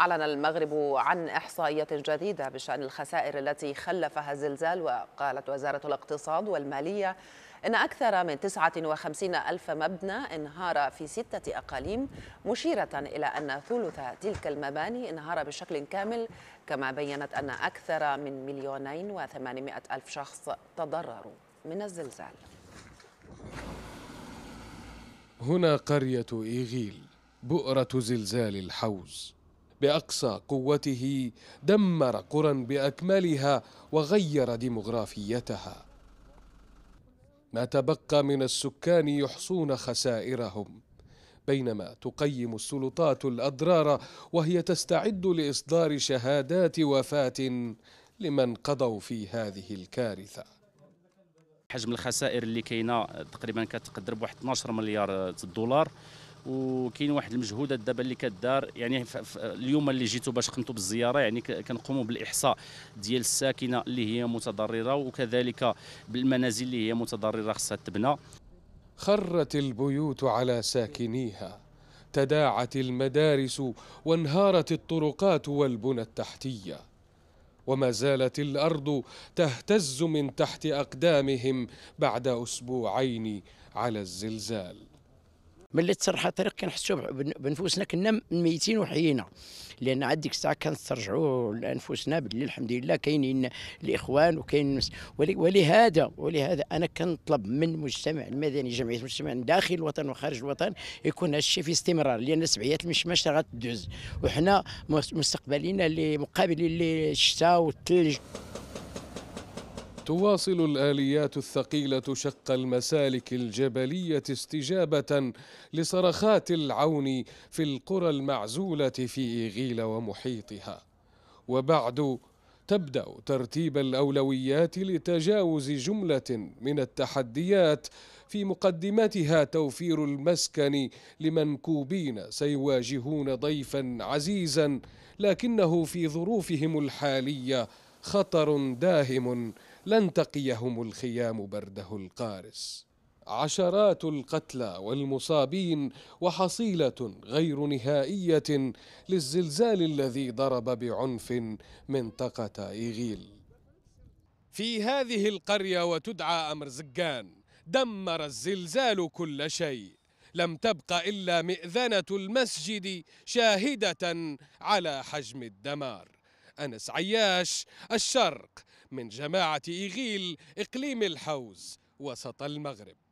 أعلن المغرب عن إحصائية جديدة بشأن الخسائر التي خلفها الزلزال وقالت وزارة الاقتصاد والمالية إن أكثر من 59 ألف مبنى انهار في ستة أقاليم مشيرة إلى أن ثلث تلك المباني انهار بشكل كامل كما بيّنت أن أكثر من مليونين وثمانمائة ألف شخص تضرروا من الزلزال هنا قرية إيغيل بؤرة زلزال الحوز باقصى قوته دمر قرى باكملها وغير ديمغرافيتها ما تبقى من السكان يحصون خسائرهم بينما تقيم السلطات الاضرار وهي تستعد لاصدار شهادات وفاه لمن قضوا في هذه الكارثه حجم الخسائر اللي كاينه تقريبا كتقدر بواحد 12 مليار دولار وكاين واحد المجهودات دابا اللي كدار يعني اليوم اللي جيتوا باش قمتوا بالزياره يعني كنقوموا بالاحصاء ديال الساكنه اللي هي متضرره وكذلك بالمنازل اللي هي متضرره خصها تبنى خرت البيوت على ساكنيها تداعت المدارس وانهارت الطرقات والبنى التحتيه وما زالت الارض تهتز من تحت اقدامهم بعد اسبوعين على الزلزال ملي تسرح الطريق كنحسوا بنفوسنا كنا ميتين وحيينا لان عاد ديك الساعه كنسترجعوا لانفسنا باللي الحمد لله كاينين الاخوان وكاين ولهذا ولهذا انا كنطلب من المجتمع المدني جمعيه المجتمع داخل الوطن وخارج الوطن يكون هذا الشيء في استمرار لان سبعيات المشمش غتدوز وحنا مستقبلين اللي مقابلين للشتاء والثلج تواصل الآليات الثقيلة شق المسالك الجبلية استجابة لصرخات العون في القرى المعزولة في إغيل ومحيطها وبعد تبدأ ترتيب الأولويات لتجاوز جملة من التحديات في مقدمتها توفير المسكن لمنكوبين سيواجهون ضيفا عزيزا لكنه في ظروفهم الحاليه خطر داهم لن تقيهم الخيام برده القارس عشرات القتلى والمصابين وحصيله غير نهائيه للزلزال الذي ضرب بعنف منطقه ايغيل في هذه القريه وتدعى امر زقان دمر الزلزال كل شيء لم تبق الا مئذنه المسجد شاهده على حجم الدمار انس عياش الشرق من جماعة إيغيل إقليم الحوز وسط المغرب